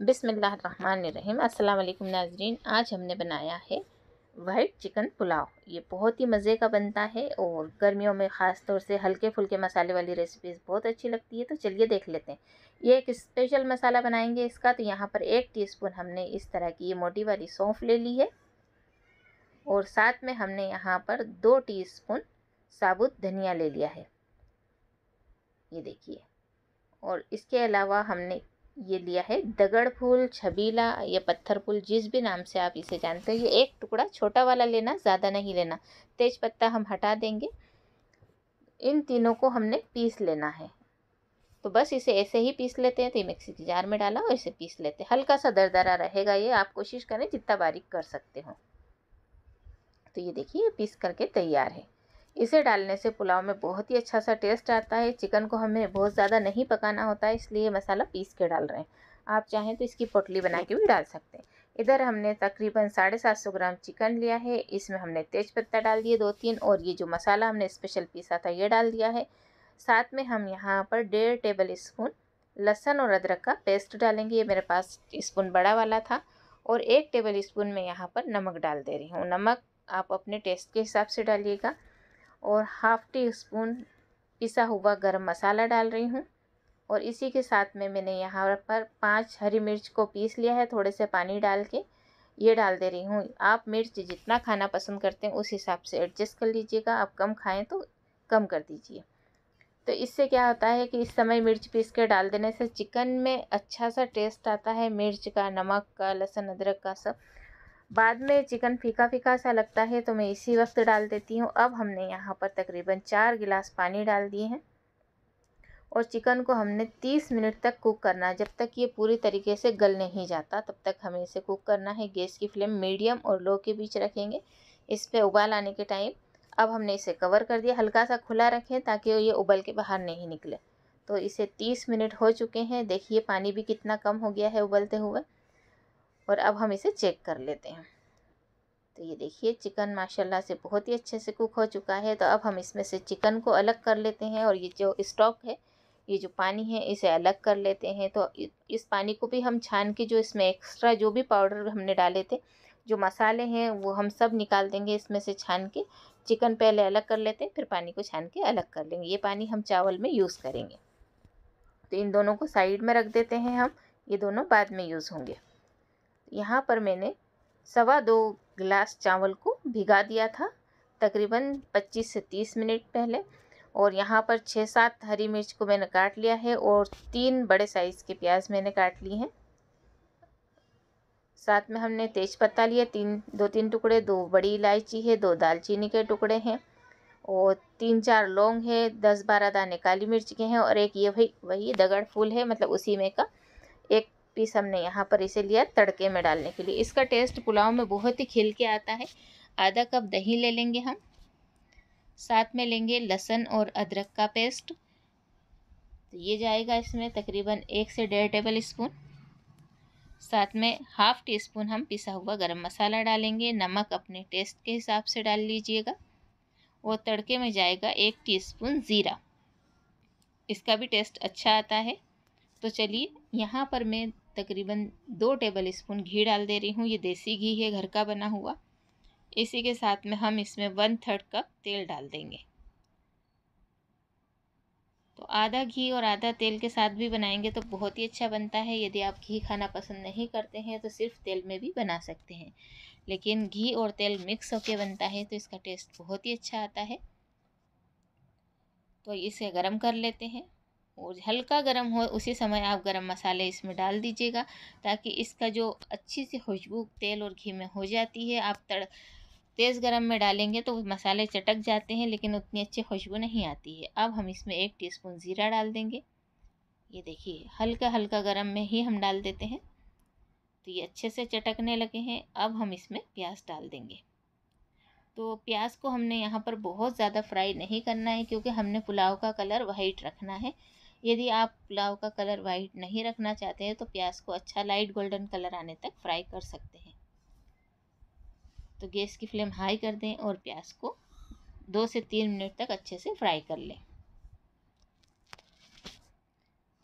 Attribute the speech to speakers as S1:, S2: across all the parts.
S1: बिसमीम अल्लाम नाजरीन आज हमने बनाया है वाइट चिकन पुलाव ये बहुत ही मज़े का बनता है और गर्मियों में ख़ास तौर से हल्के फुल्के मसाले वाली रेसिपीज़ बहुत अच्छी लगती है तो चलिए देख लेते हैं ये एक स्पेशल मसाला बनाएंगे इसका तो यहाँ पर एक टीस्पून हमने इस तरह की ये मोटी वाली सौंफ ले ली है और साथ में हमने यहाँ पर दो टी साबुत धनिया ले लिया है ये देखिए और इसके अलावा हमने ये लिया है दगड़ फूल छबीला या पत्थर फूल जिस भी नाम से आप इसे जानते हो ये एक टुकड़ा छोटा वाला लेना ज़्यादा नहीं लेना तेज पत्ता हम हटा देंगे इन तीनों को हमने पीस लेना है तो बस इसे ऐसे ही पीस लेते हैं तो ये मिक्सी के जार में डाला और इसे पीस लेते हैं हल्का सा दरदरा रहेगा ये आप कोशिश करें जितना बारीक कर सकते हो तो ये देखिए पीस करके तैयार है इसे डालने से पुलाव में बहुत ही अच्छा सा टेस्ट आता है चिकन को हमें बहुत ज़्यादा नहीं पकाना होता है इसलिए मसाला पीस के डाल रहे हैं आप चाहें तो इसकी पोटली बना के भी डाल सकते हैं इधर हमने तकरीबन साढ़े सात सौ ग्राम चिकन लिया है इसमें हमने तेज़पत्ता डाल दिए दो तीन और ये जो मसाला हमने स्पेशल पीसा था ये डाल दिया है साथ में हम यहाँ पर डेढ़ टेबल स्पून लहसुन और अदरक का पेस्ट डालेंगे ये मेरे पास स्पून बड़ा वाला था और एक टेबल स्पून में यहाँ पर नमक डाल दे रही हूँ नमक आप अपने टेस्ट के हिसाब से डालिएगा और हाफ़ टी स्पून पिसा हुआ गरम मसाला डाल रही हूँ और इसी के साथ में मैंने यहाँ पर पांच हरी मिर्च को पीस लिया है थोड़े से पानी डाल के ये डाल दे रही हूँ आप मिर्च जितना खाना पसंद करते हैं उस हिसाब से एडजस्ट कर लीजिएगा आप कम खाएं तो कम कर दीजिए तो इससे क्या होता है कि इस समय मिर्च पीस के डाल देने से चिकन में अच्छा सा टेस्ट आता है मिर्च का नमक का लहसुन अदरक का सब बाद में चिकन फीका फीका सा लगता है तो मैं इसी वक्त डाल देती हूँ अब हमने यहाँ पर तकरीबन चार गिलास पानी डाल दिए हैं और चिकन को हमने 30 मिनट तक कुक करना है जब तक ये पूरी तरीके से गल नहीं जाता तब तक हमें इसे कुक करना है गैस की फ्लेम मीडियम और लो के बीच रखेंगे इस पर उबाल आने के टाइम अब हमने इसे कवर कर दिया हल्का सा खुला रखें ताकि ये उबल के बाहर नहीं निकले तो इसे 30 मिनट हो चुके हैं देखिए पानी भी कितना कम हो गया है उबलते हुए और अब हम इसे चेक कर लेते हैं तो ये देखिए चिकन माशाल्लाह से बहुत ही अच्छे से कुक हो चुका है तो अब हम इसमें से चिकन को अलग कर लेते हैं और ये जो स्टॉक है ये जो पानी है इसे अलग कर लेते हैं तो इस पानी को भी हम छान के जो इसमें एक्स्ट्रा जो भी पाउडर हमने डाले थे जो मसाले हैं वो हम सब निकाल देंगे इसमें से छान के चिकन पहले अलग कर लेते हैं फिर पानी को छान के अलग कर लेंगे ये पानी हम चावल में यूज़ करेंगे तो इन दोनों को साइड में रख देते हैं हम ये दोनों बाद में यूज़ होंगे यहाँ पर मैंने सवा दो गिलास चावल को भिगा दिया था तकरीबन 25 से 30 मिनट पहले और यहाँ पर छः सात हरी मिर्च को मैंने काट लिया है और तीन बड़े साइज़ के प्याज मैंने काट लिए हैं साथ में हमने तेज पत्ता लिया तीन दो तीन टुकड़े दो बड़ी इलायची है दो दालचीनी के टुकड़े हैं और तीन चार लौंग है दस बारह दाने काली मिर्च के हैं और एक ये वही वही दगड़ फूल है मतलब उसी में का एक पीस हमने यहाँ पर इसे लिया तड़के में डालने के लिए इसका टेस्ट पुलाव में बहुत ही खिल के आता है आधा कप दही ले लेंगे हम साथ में लेंगे लहसुन और अदरक का पेस्ट तो ये जाएगा इसमें तकरीबन एक से डेढ़ टेबल स्पून साथ में हाफ़ टी स्पून हम पिसा हुआ गरम मसाला डालेंगे नमक अपने टेस्ट के हिसाब से डाल लीजिएगा और तड़के में जाएगा एक टीस्पून ज़ीरा इसका भी टेस्ट अच्छा आता है तो चलिए यहाँ पर मैं तकरीबन दो टेबल स्पून घी डाल दे रही हूँ ये देसी घी है घर का बना हुआ इसी के साथ में हम इसमें वन थर्ड कप तेल डाल देंगे तो आधा घी और आधा तेल के साथ भी बनाएंगे तो बहुत ही अच्छा बनता है यदि आप घी खाना पसंद नहीं करते हैं तो सिर्फ तेल में भी बना सकते हैं लेकिन घी और तेल मिक्स होके बनता है तो इसका टेस्ट बहुत ही अच्छा आता है तो इसे गर्म कर लेते हैं और हल्का गर्म हो उसी समय आप गरम मसाले इसमें डाल दीजिएगा ताकि इसका जो अच्छी सी खुशबू तेल और घी में हो जाती है आप तड़ तेज़ गरम में डालेंगे तो मसाले चटक जाते हैं लेकिन उतनी अच्छी खुशबू नहीं आती है अब हम इसमें एक टीस्पून ज़ीरा डाल देंगे ये देखिए हल्का हल्का गर्म में ही हम डाल देते हैं तो ये अच्छे से चटकने लगे हैं अब हम इसमें प्याज डाल देंगे तो प्याज को हमने यहाँ पर बहुत ज़्यादा फ्राई नहीं करना है क्योंकि हमने पुलाव का कलर वाइट रखना है यदि आप पुलाव का कलर वाइट नहीं रखना चाहते हैं तो प्याज को अच्छा लाइट गोल्डन कलर आने तक फ्राई कर सकते हैं तो गैस की फ्लेम हाई कर दें और प्याज को दो से तीन मिनट तक अच्छे से फ्राई कर लें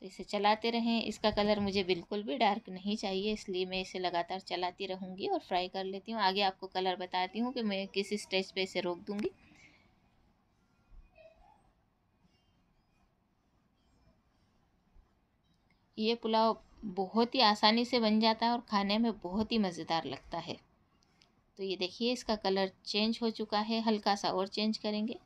S1: तो इसे चलाते रहें इसका कलर मुझे बिल्कुल भी डार्क नहीं चाहिए इसलिए मैं इसे लगातार चलाती रहूँगी और फ्राई कर लेती हूँ आगे आपको कलर बताती हूँ कि मैं किस स्टेज पे इसे रोक दूँगी ये पुलाव बहुत ही आसानी से बन जाता है और खाने में बहुत ही मज़ेदार लगता है तो ये देखिए इसका कलर चेंज हो चुका है हल्का सा और चेंज करेंगे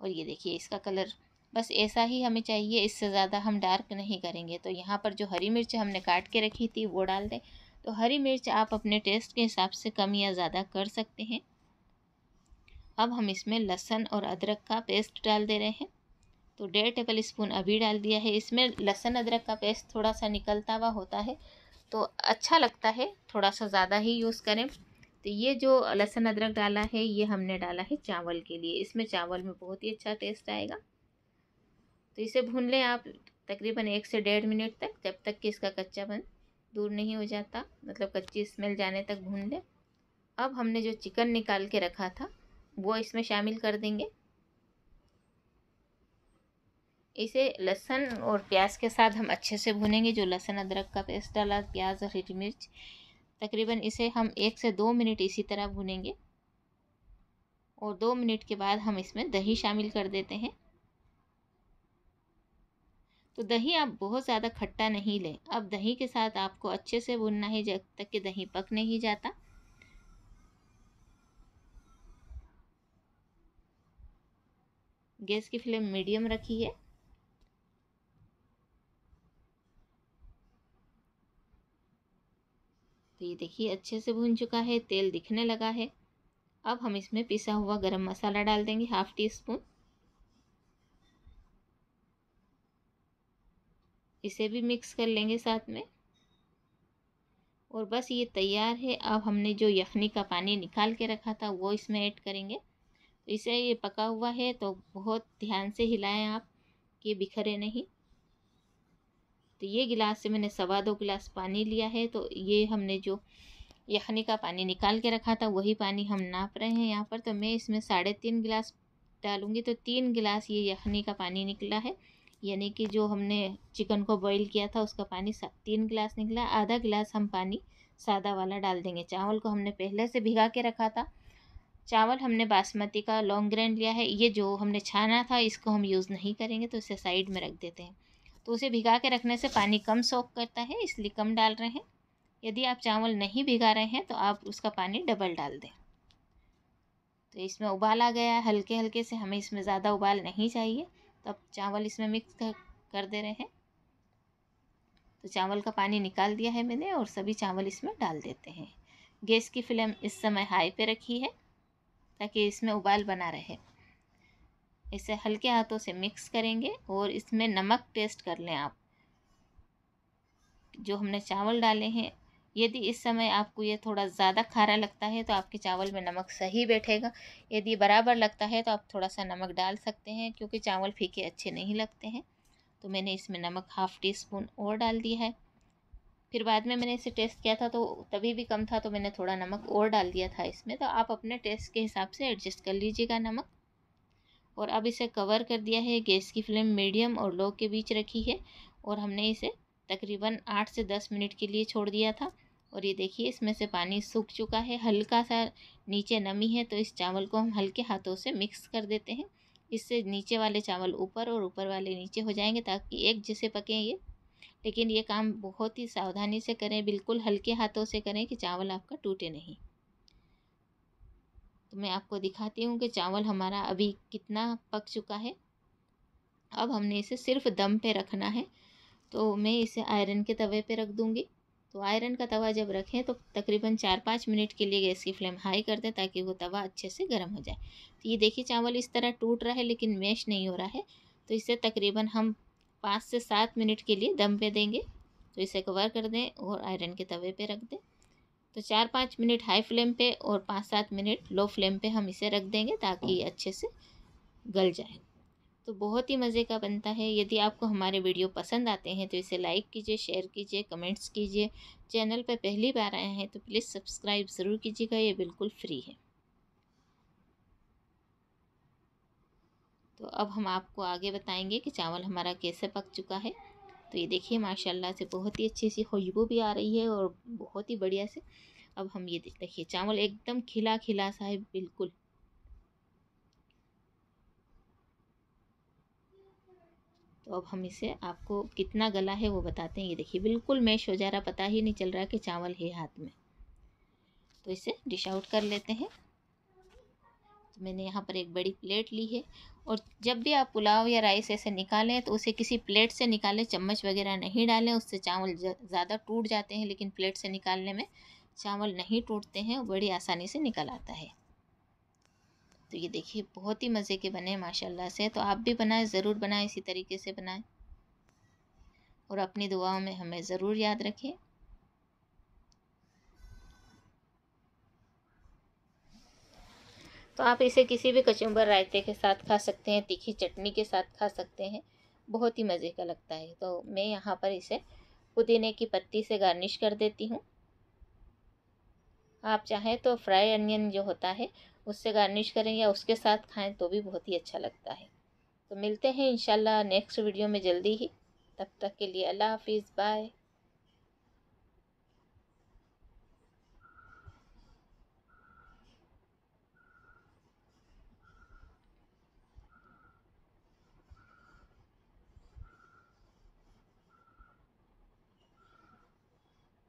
S1: और ये देखिए इसका कलर बस ऐसा ही हमें चाहिए इससे ज़्यादा हम डार्क नहीं करेंगे तो यहाँ पर जो हरी मिर्च हमने काट के रखी थी वो डाल दें तो हरी मिर्च आप अपने टेस्ट के हिसाब से कम या ज़्यादा कर सकते हैं अब हम इसमें लहसुन और अदरक का पेस्ट डाल दे रहे हैं तो डेढ़ टेबल स्पून अभी डाल दिया है इसमें लहसुन अदरक का पेस्ट थोड़ा सा निकलता हुआ होता है तो अच्छा लगता है थोड़ा सा ज़्यादा ही यूज़ करें तो ये जो लहसुन अदरक डाला है ये हमने डाला है चावल के लिए इसमें चावल में बहुत ही अच्छा टेस्ट आएगा तो इसे भून लें आप तकरीबन एक से डेढ़ मिनट तक जब तक कि इसका कच्चा बन दूर नहीं हो जाता मतलब कच्ची स्मेल जाने तक भून लें अब हमने जो चिकन निकाल के रखा था वो इसमें शामिल कर देंगे इसे लहसुन और प्याज के साथ हम अच्छे से भुनेंगे जो लहसुन अदरक का पेस्ट डाला प्याज और हरी मिर्च तकरीबन इसे हम एक से दो मिनट इसी तरह भुनेंगे और दो मिनट के बाद हम इसमें दही शामिल कर देते हैं तो दही आप बहुत ज़्यादा खट्टा नहीं लें अब दही के साथ आपको अच्छे से भुनना है जब तक कि दही पक नहीं जाता गैस की फ्लेम मीडियम रखी है तो ये देखिए अच्छे से भून चुका है तेल दिखने लगा है अब हम इसमें पिसा हुआ गरम मसाला डाल देंगे हाफ टी स्पून इसे भी मिक्स कर लेंगे साथ में और बस ये तैयार है अब हमने जो यखनी का पानी निकाल के रखा था वो इसमें ऐड करेंगे इसे ये पका हुआ है तो बहुत ध्यान से हिलाएं आप कि बिखरे नहीं तो ये गिलास से मैंने सवा दो गिलास पानी लिया है तो ये हमने जो यखनी का पानी निकाल के रखा था वही पानी हम नाप रहे हैं यहाँ पर तो मैं इसमें साढ़े तीन गिलास डालूँगी तो तीन गिलास ये यखनी का पानी निकला है यानी कि जो हमने चिकन को बॉईल किया था उसका पानी तीन गिलास निकला आधा गिलास हम पानी सादा वाला डाल देंगे चावल को हमने पहले से भिगा के रखा था चावल हमने बासमती का लॉन्ग ग्रैंड लिया है ये जो हमने छाना था इसको हम यूज़ नहीं करेंगे तो इसे साइड में रख देते हैं तो उसे भिगा के रखने से पानी कम सोख करता है इसलिए कम डाल रहे हैं यदि आप चावल नहीं भिगा रहे हैं तो आप उसका पानी डबल डाल दें तो इसमें उबाल आ गया हल्के हल्के से हमें इसमें ज़्यादा उबाल नहीं चाहिए तो अब चावल इसमें मिक्स कर, कर दे रहे हैं तो चावल का पानी निकाल दिया है मैंने और सभी चावल इसमें डाल देते हैं गैस की फ्लेम इस समय हाई पे रखी है ताकि इसमें उबाल बना रहे इसे हल्के हाथों से मिक्स करेंगे और इसमें नमक टेस्ट कर लें आप जो हमने चावल डाले हैं यदि इस समय आपको ये थोड़ा ज़्यादा खारा लगता है तो आपके चावल में नमक सही बैठेगा यदि बराबर लगता है तो आप थोड़ा सा नमक डाल सकते हैं क्योंकि चावल फीके अच्छे नहीं लगते हैं तो मैंने इसमें नमक हाफ़ टी स्पून और डाल दिया है फिर बाद में मैंने इसे टेस्ट किया था तो तभी भी कम था तो मैंने थोड़ा नमक और डाल दिया था इसमें तो आप अपने टेस्ट के हिसाब से एडजस्ट कर लीजिएगा नमक और अब इसे कवर कर दिया है गैस की फ्लेम मीडियम और लो के बीच रखी है और हमने इसे तकरीबन आठ से दस मिनट के लिए छोड़ दिया था और ये देखिए इसमें से पानी सूख चुका है हल्का सा नीचे नमी है तो इस चावल को हम हल्के हाथों से मिक्स कर देते हैं इससे नीचे वाले चावल ऊपर और ऊपर वाले नीचे हो जाएंगे ताकि एक जैसे पकें ये लेकिन ये काम बहुत ही सावधानी से करें बिल्कुल हल्के हाथों से करें कि चावल आपका टूटे नहीं तो मैं आपको दिखाती हूँ कि चावल हमारा अभी कितना पक चुका है अब हमने इसे सिर्फ दम पे रखना है तो मैं इसे आयरन के तवे पे रख दूँगी तो आयरन का तवा जब रखें तो तकरीबन चार पाँच मिनट के लिए गैस की फ्लेम हाई कर दें ताकि वो तवा अच्छे से गर्म हो जाए तो ये देखिए चावल इस तरह टूट रहा है लेकिन मैश नहीं हो रहा है तो इसे तकरीबन हम पाँच से सात मिनट के लिए दम पे देंगे तो इसे कवर कर दें और आयरन के तवे पे रख दें तो चार पाँच मिनट हाई फ्लेम पे और पाँच सात मिनट लो फ्लेम पे हम इसे रख देंगे ताकि अच्छे से गल जाए तो बहुत ही मज़े का बनता है यदि आपको हमारे वीडियो पसंद आते हैं तो इसे लाइक कीजिए शेयर कीजिए कमेंट्स कीजिए चैनल पर पहली बार आए हैं तो प्लीज़ सब्सक्राइब ज़रूर कीजिएगा ये बिल्कुल फ्री है तो अब हम आपको आगे बताएंगे कि चावल हमारा कैसे पक चुका है तो ये देखिए माशाल्लाह से बहुत ही अच्छी सी खुशबू भी आ रही है और बहुत ही बढ़िया से अब हम ये देखिए चावल एकदम खिला खिला सा है बिल्कुल तो अब हम इसे आपको कितना गला है वो बताते हैं ये देखिए बिल्कुल मैश हो जा रहा पता ही नहीं चल रहा कि चावल है हाथ में तो इसे डिश आउट कर लेते हैं तो मैंने यहाँ पर एक बड़ी प्लेट ली है और जब भी आप पुलाव या राइस ऐसे निकालें तो उसे किसी प्लेट से निकालें चम्मच वगैरह नहीं डालें उससे चावल ज़्यादा टूट जाते हैं लेकिन प्लेट से निकालने में चावल नहीं टूटते हैं बड़ी आसानी से निकल आता है तो ये देखिए बहुत ही मज़े के बने माशाल्लाह से तो आप भी बनाएं ज़रूर बनाएं इसी तरीके से बनाएं और अपनी दुआओं में हमें ज़रूर याद रखें तो आप इसे किसी भी कचुम्बर रायते के साथ खा सकते हैं तीखी चटनी के साथ खा सकते हैं बहुत ही मज़े का लगता है तो मैं यहाँ पर इसे पुदीने की पत्ती से गार्निश कर देती हूँ आप चाहें तो फ्राई अनियन जो होता है उससे गार्निश करें या उसके साथ खाएं तो भी बहुत ही अच्छा लगता है तो मिलते हैं इंशाल्लाह नेक्स्ट वीडियो में जल्दी ही तब तक के लिए अल्लाह हाफिज़ बाय